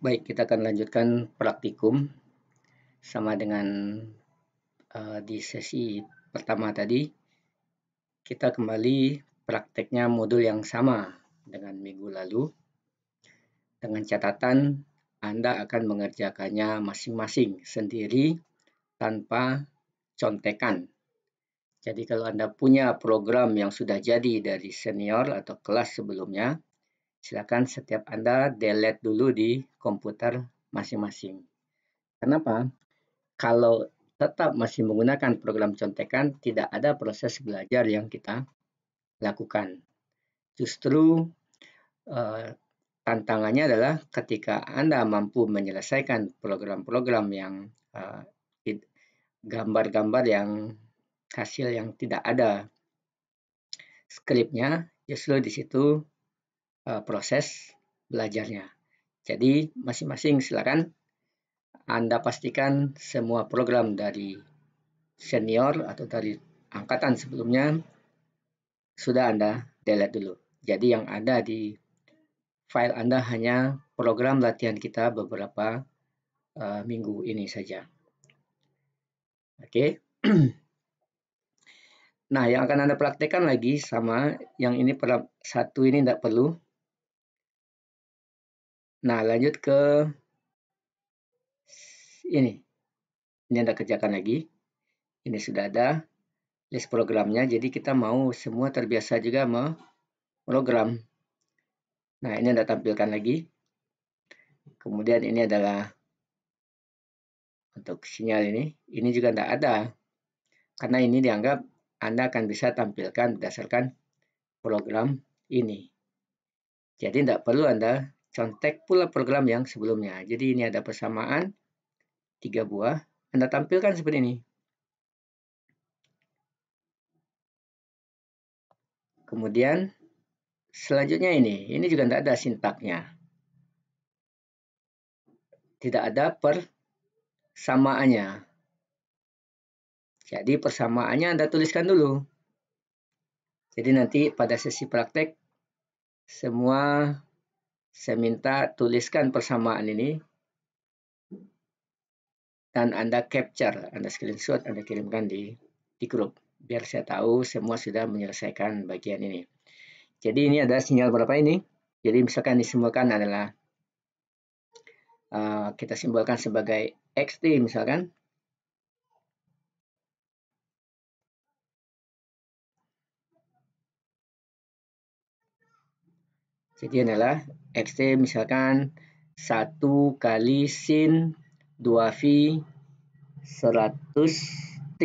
Baik, kita akan lanjutkan praktikum sama dengan uh, di sesi pertama tadi. Kita kembali prakteknya modul yang sama dengan minggu lalu. Dengan catatan Anda akan mengerjakannya masing-masing sendiri tanpa contekan. Jadi kalau Anda punya program yang sudah jadi dari senior atau kelas sebelumnya, silakan setiap Anda delete dulu di komputer masing-masing. Kenapa? Kalau tetap masih menggunakan program contekan, tidak ada proses belajar yang kita lakukan. Justru uh, tantangannya adalah ketika Anda mampu menyelesaikan program-program yang eh, gambar-gambar uh, yang hasil yang tidak ada skripnya, justru di situ Eh, proses belajarnya. Jadi masing-masing silakan Anda pastikan semua program dari senior atau dari angkatan sebelumnya sudah Anda delete dulu. Jadi yang ada di file Anda hanya program latihan kita beberapa uh, minggu ini saja. Oke. Okay. nah, yang akan Anda praktekkan lagi sama yang ini satu ini tidak perlu Nah, lanjut ke ini. Ini Anda kerjakan lagi. Ini sudah ada list programnya. Jadi kita mau semua terbiasa juga program. Nah, ini Anda tampilkan lagi. Kemudian ini adalah untuk sinyal ini. Ini juga tidak ada. Karena ini dianggap Anda akan bisa tampilkan berdasarkan program ini. Jadi tidak perlu Anda Contek pula program yang sebelumnya. Jadi ini ada persamaan tiga buah. Anda tampilkan seperti ini. Kemudian selanjutnya ini, ini juga tidak ada sintaknya. Tidak ada persamaannya. Jadi persamaannya Anda tuliskan dulu. Jadi nanti pada sesi praktek semua saya minta tuliskan persamaan ini dan Anda capture, Anda screenshot, Anda kirimkan di di grup biar saya tahu semua sudah menyelesaikan bagian ini. Jadi ini ada sinyal berapa ini? Jadi misalkan disimbolkan adalah uh, kita simbolkan sebagai XT misalkan Jadi adalah XT misalkan 1 kali sin 2V 100T.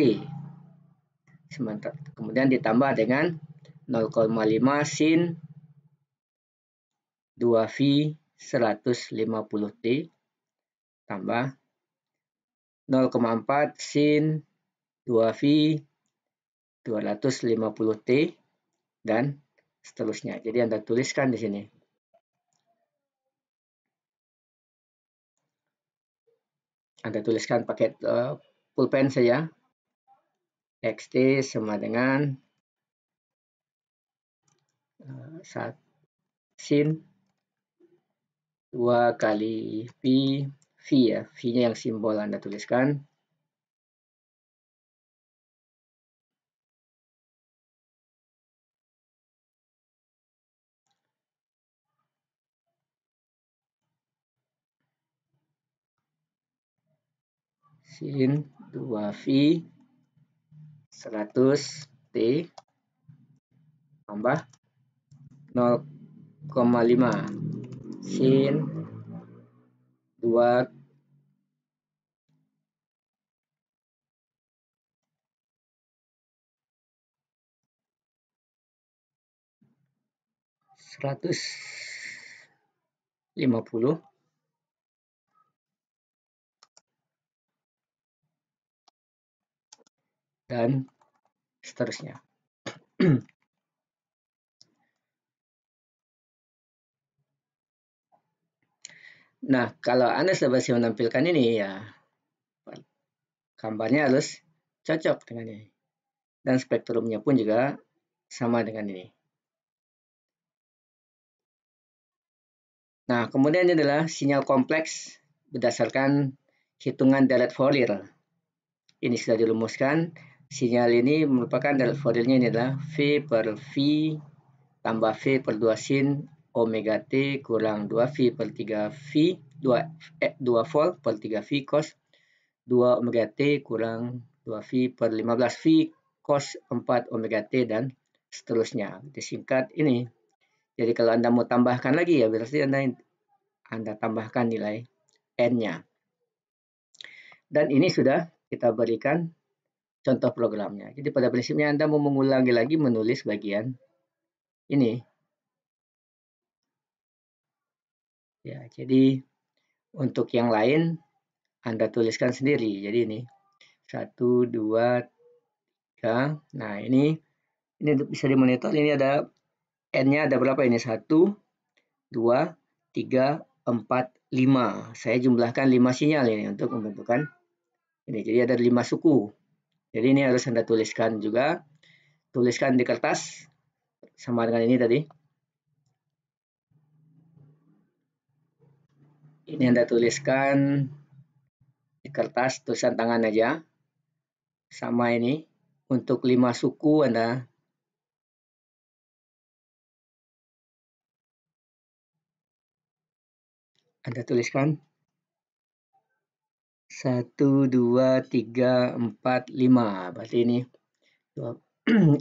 Sementara, kemudian ditambah dengan 0,5 sin 2V 150T tambah 0,4 sin 2V 250T dan seterusnya. Jadi Anda tuliskan di sini. Anda tuliskan pakai uh, pulpen saja. XT sama dengan uh, sin 2 kali pi, v ya, v-nya yang simbol Anda tuliskan. sin 2V 100T tambah 0,5 sin 2 150 dan seterusnya. nah, kalau Anda sudah berhasil menampilkan ini ya, gambarnya harus cocok dengan ini. Dan spektrumnya pun juga sama dengan ini. Nah, kemudian ini adalah sinyal kompleks berdasarkan hitungan deret Fourier. Ini sudah dilumuskan. Sinyal ini merupakan formilnya ini adalah V per V tambah V per 2 sin omega T kurang 2V per 3V 2, eh, 2 volt per 3V cos 2 omega T kurang 2V per 15V cos 4 omega T dan seterusnya. Disingkat ini. Jadi kalau Anda mau tambahkan lagi ya berarti Anda, Anda tambahkan nilai N-nya. Dan ini sudah kita berikan contoh programnya. Jadi pada prinsipnya Anda mau mengulangi lagi menulis bagian ini. Ya, jadi untuk yang lain Anda tuliskan sendiri. Jadi ini satu dua 3. Nah, ini ini bisa dimonitor. Ini ada n-nya ada berapa ini? satu dua tiga empat lima Saya jumlahkan lima sinyal ini untuk pembentukan ini. Jadi ada lima suku. Jadi ini harus Anda tuliskan juga. Tuliskan di kertas sama dengan ini tadi. Ini Anda tuliskan di kertas tulisan tangan aja. Sama ini untuk lima suku Anda Anda tuliskan satu, dua, tiga, empat, lima. Berarti ini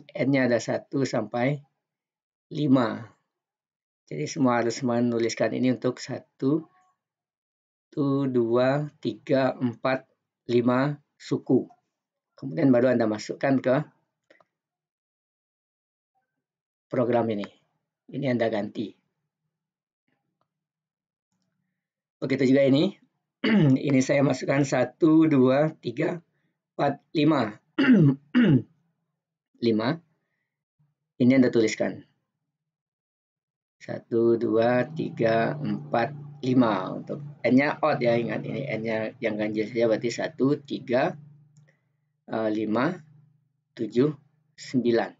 n-nya ada satu sampai lima. Jadi semua harus menuliskan ini untuk satu, dua, tiga, empat, lima suku. Kemudian baru Anda masukkan ke program ini. Ini Anda ganti. Begitu juga ini, ini saya masukkan satu dua tiga empat lima lima Ini Anda tuliskan. satu dua tiga empat lima Untuk N-nya odd ya, ingat ini N-nya yang ganjil saja berarti satu tiga eh, lima tujuh sembilan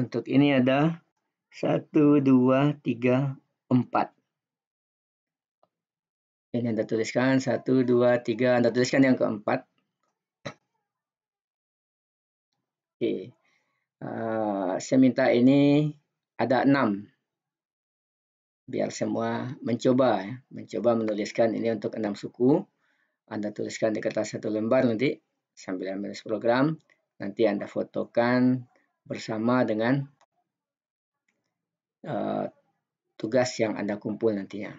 Untuk ini ada 1, 2, 3, 4. Ini Anda tuliskan 1, 2, 3. Anda tuliskan yang keempat. Oke. Uh, saya minta ini ada 6. Biar semua mencoba. Ya. Mencoba menuliskan ini untuk 6 suku. Anda tuliskan di kertas satu lembar nanti sambil menulis program. Nanti Anda fotokan bersama dengan uh, tugas yang Anda kumpul nantinya.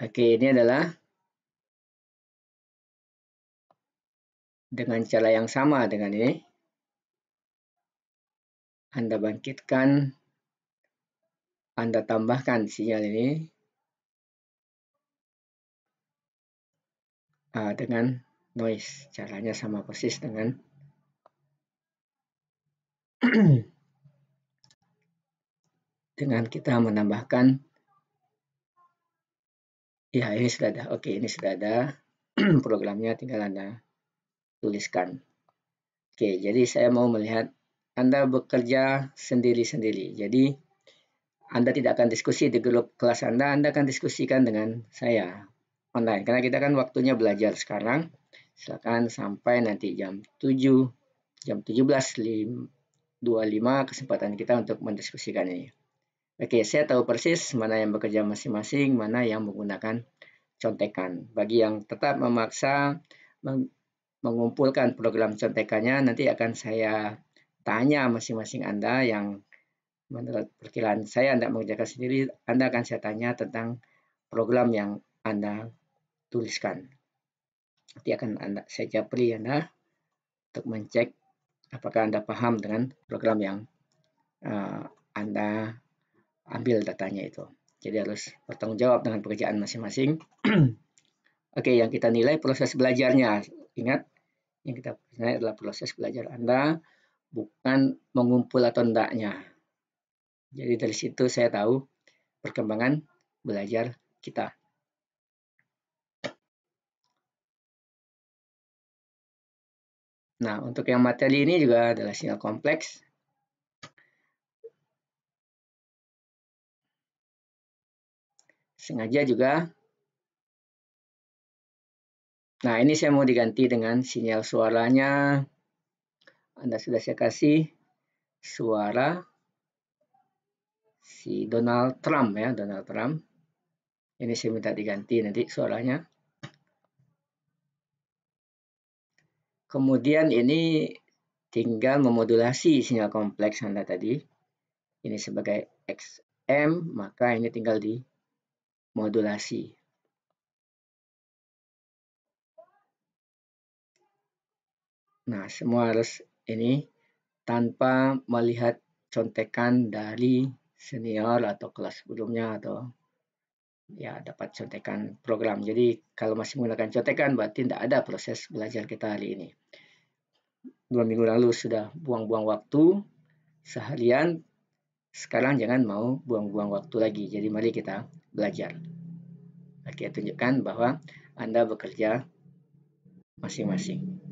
Oke, ini adalah dengan cara yang sama dengan ini. Anda bangkitkan, Anda tambahkan sinyal ini uh, dengan noise. Caranya sama persis dengan dengan kita menambahkan ya ini sudah ada. Oke, ini sudah ada programnya tinggal Anda tuliskan. Oke, jadi saya mau melihat Anda bekerja sendiri-sendiri. Jadi anda tidak akan diskusi di grup kelas Anda, Anda akan diskusikan dengan saya online. Karena kita kan waktunya belajar sekarang. Silakan sampai nanti jam 7, jam 17.25 kesempatan kita untuk mendiskusikan ini. Oke, saya tahu persis mana yang bekerja masing-masing, mana yang menggunakan contekan. Bagi yang tetap memaksa mengumpulkan program contekannya, nanti akan saya tanya masing-masing Anda yang menurut perkiraan saya Anda mengerjakan sendiri, Anda akan saya tanya tentang program yang Anda tuliskan. Nanti akan Anda, saya japri Anda untuk mencek apakah Anda paham dengan program yang uh, Anda ambil datanya itu. Jadi harus bertanggung jawab dengan pekerjaan masing-masing. Oke, yang kita nilai proses belajarnya. Ingat, yang kita nilai adalah proses belajar Anda, bukan mengumpul atau tidaknya. Jadi dari situ saya tahu perkembangan belajar kita. Nah, untuk yang materi ini juga adalah sinyal kompleks. Sengaja juga. Nah, ini saya mau diganti dengan sinyal suaranya. Anda sudah saya kasih suara si Donald Trump ya, Donald Trump. Ini saya minta diganti nanti suaranya. Kemudian ini tinggal memodulasi sinyal kompleks Anda tadi. Ini sebagai XM, maka ini tinggal dimodulasi. Nah, semua harus ini tanpa melihat contekan dari senior atau kelas sebelumnya atau ya dapat contekan program. Jadi kalau masih menggunakan contekan berarti tidak ada proses belajar kita hari ini. Dua minggu lalu sudah buang-buang waktu seharian, sekarang jangan mau buang-buang waktu lagi. Jadi mari kita belajar. Oke, tunjukkan bahwa Anda bekerja masing-masing.